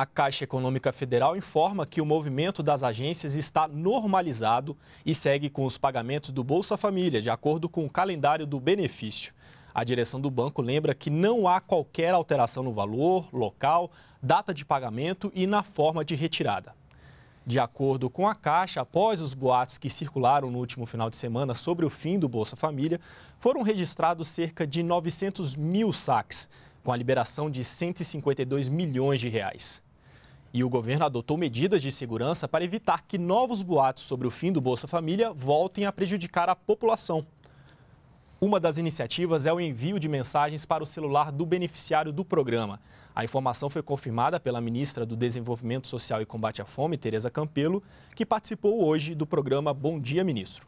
A Caixa Econômica Federal informa que o movimento das agências está normalizado e segue com os pagamentos do Bolsa Família, de acordo com o calendário do benefício. A direção do banco lembra que não há qualquer alteração no valor, local, data de pagamento e na forma de retirada. De acordo com a Caixa, após os boatos que circularam no último final de semana sobre o fim do Bolsa Família, foram registrados cerca de 900 mil saques, com a liberação de 152 milhões de reais. E o governo adotou medidas de segurança para evitar que novos boatos sobre o fim do Bolsa Família voltem a prejudicar a população. Uma das iniciativas é o envio de mensagens para o celular do beneficiário do programa. A informação foi confirmada pela ministra do Desenvolvimento Social e Combate à Fome, Tereza Campelo, que participou hoje do programa Bom Dia Ministro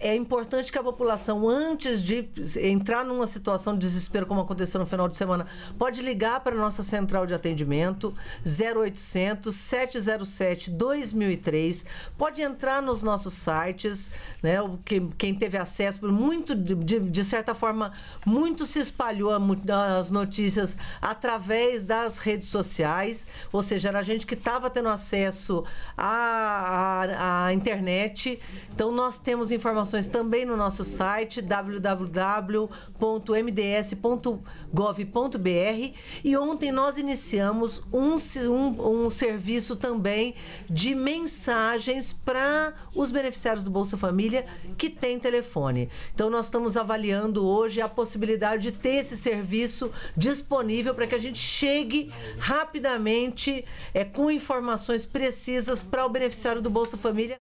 é importante que a população, antes de entrar numa situação de desespero, como aconteceu no final de semana, pode ligar para a nossa central de atendimento, 0800 707 2003. Pode entrar nos nossos sites, né? Quem, quem teve acesso, muito, de, de certa forma, muito se espalhou as notícias através das redes sociais, ou seja, era gente que estava tendo acesso a, a, a internet. Então, nós temos informações também no nosso site www.mds.gov.br. E ontem nós iniciamos um, um, um serviço também de mensagens para os beneficiários do Bolsa Família que tem telefone. Então, nós estamos avaliando hoje a possibilidade de ter esse serviço disponível para que a gente chegue rapidamente é, com informações precisas para o beneficiário do Bolsa Família.